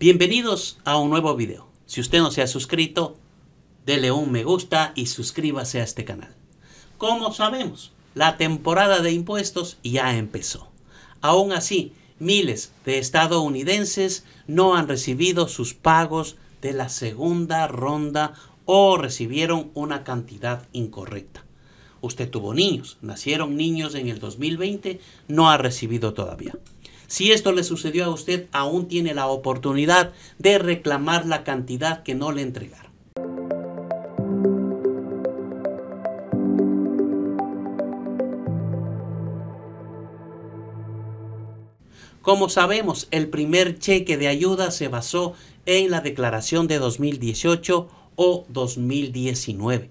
Bienvenidos a un nuevo video. Si usted no se ha suscrito, dele un me gusta y suscríbase a este canal. Como sabemos, la temporada de impuestos ya empezó. Aún así, miles de estadounidenses no han recibido sus pagos de la segunda ronda o recibieron una cantidad incorrecta. Usted tuvo niños, nacieron niños en el 2020, no ha recibido todavía. Si esto le sucedió a usted, aún tiene la oportunidad de reclamar la cantidad que no le entregaron. Como sabemos, el primer cheque de ayuda se basó en la declaración de 2018 o 2019,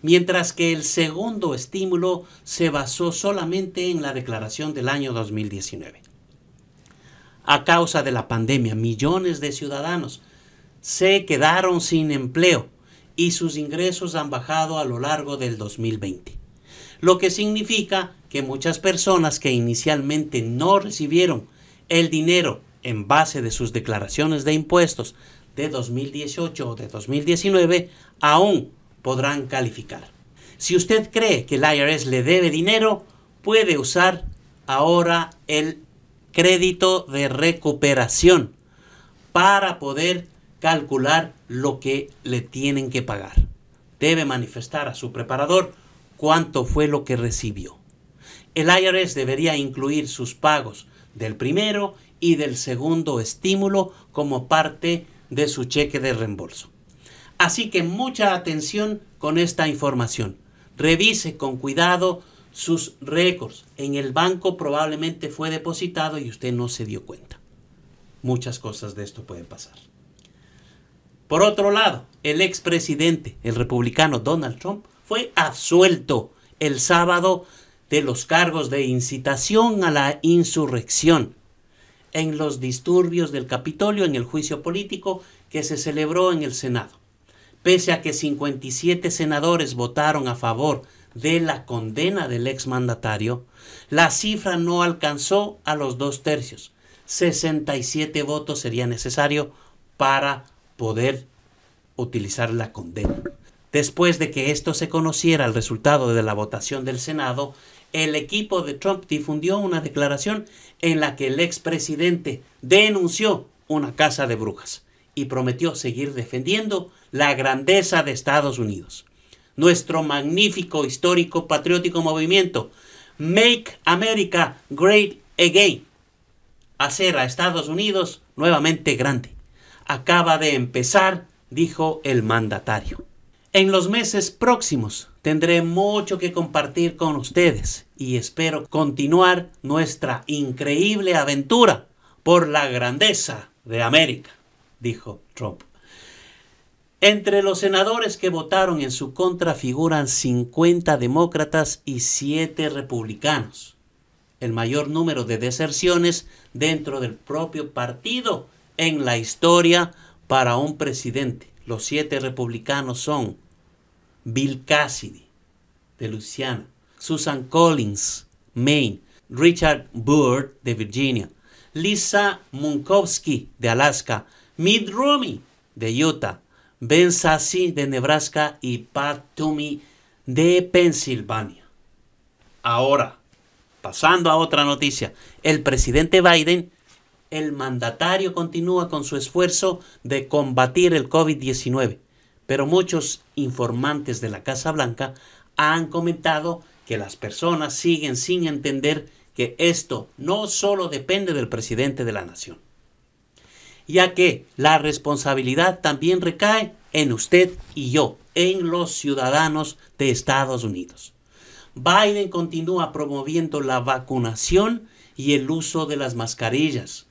mientras que el segundo estímulo se basó solamente en la declaración del año 2019 a causa de la pandemia. Millones de ciudadanos se quedaron sin empleo y sus ingresos han bajado a lo largo del 2020. Lo que significa que muchas personas que inicialmente no recibieron el dinero en base de sus declaraciones de impuestos de 2018 o de 2019 aún podrán calificar. Si usted cree que el IRS le debe dinero, puede usar ahora el crédito de recuperación para poder calcular lo que le tienen que pagar. Debe manifestar a su preparador cuánto fue lo que recibió. El IRS debería incluir sus pagos del primero y del segundo estímulo como parte de su cheque de reembolso. Así que mucha atención con esta información. Revise con cuidado sus récords en el banco probablemente fue depositado y usted no se dio cuenta. Muchas cosas de esto pueden pasar. Por otro lado, el expresidente, el republicano Donald Trump, fue absuelto el sábado de los cargos de incitación a la insurrección en los disturbios del Capitolio en el juicio político que se celebró en el Senado. Pese a que 57 senadores votaron a favor de la condena del exmandatario, la cifra no alcanzó a los dos tercios. 67 votos sería necesario para poder utilizar la condena. Después de que esto se conociera el resultado de la votación del Senado, el equipo de Trump difundió una declaración en la que el expresidente denunció una casa de brujas y prometió seguir defendiendo la grandeza de Estados Unidos nuestro magnífico, histórico, patriótico movimiento. Make America Great Again. Hacer a Estados Unidos nuevamente grande. Acaba de empezar, dijo el mandatario. En los meses próximos tendré mucho que compartir con ustedes y espero continuar nuestra increíble aventura por la grandeza de América, dijo Trump. Entre los senadores que votaron en su contra figuran 50 demócratas y 7 republicanos, el mayor número de deserciones dentro del propio partido en la historia para un presidente. Los 7 republicanos son Bill Cassidy, de Luisiana, Susan Collins, Maine, Richard Burr de Virginia, Lisa Munkowski, de Alaska, Mitt Romney, de Utah, Ben Sassi de Nebraska y Pat Toomey de Pensilvania. Ahora, pasando a otra noticia, el presidente Biden, el mandatario, continúa con su esfuerzo de combatir el COVID-19, pero muchos informantes de la Casa Blanca han comentado que las personas siguen sin entender que esto no solo depende del presidente de la nación ya que la responsabilidad también recae en usted y yo, en los ciudadanos de Estados Unidos. Biden continúa promoviendo la vacunación y el uso de las mascarillas,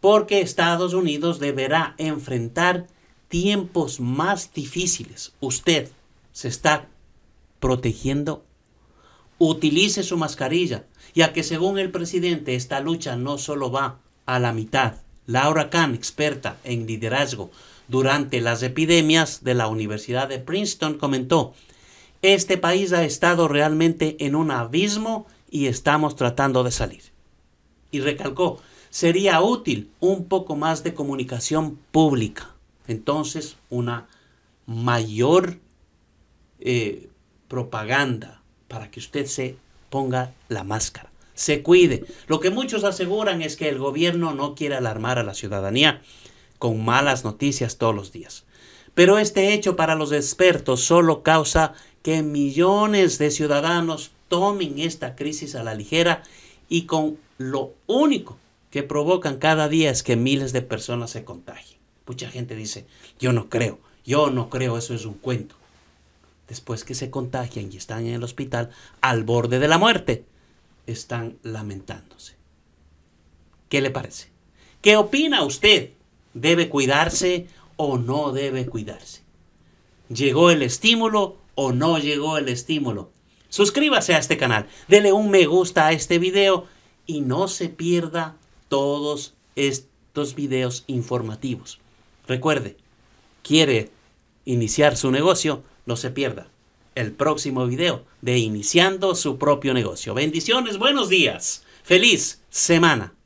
porque Estados Unidos deberá enfrentar tiempos más difíciles. Usted se está protegiendo. Utilice su mascarilla, ya que según el presidente esta lucha no solo va a la mitad, Laura Kahn, experta en liderazgo durante las epidemias de la Universidad de Princeton, comentó, este país ha estado realmente en un abismo y estamos tratando de salir. Y recalcó, sería útil un poco más de comunicación pública. Entonces, una mayor eh, propaganda para que usted se ponga la máscara se cuide. Lo que muchos aseguran es que el gobierno no quiere alarmar a la ciudadanía con malas noticias todos los días. Pero este hecho para los expertos solo causa que millones de ciudadanos tomen esta crisis a la ligera y con lo único que provocan cada día es que miles de personas se contagien. Mucha gente dice, yo no creo, yo no creo, eso es un cuento. Después que se contagian y están en el hospital al borde de la muerte están lamentándose. ¿Qué le parece? ¿Qué opina usted? ¿Debe cuidarse o no debe cuidarse? ¿Llegó el estímulo o no llegó el estímulo? Suscríbase a este canal, dele un me gusta a este video y no se pierda todos estos videos informativos. Recuerde, quiere iniciar su negocio, no se pierda el próximo video de Iniciando su propio negocio. Bendiciones, buenos días, feliz semana.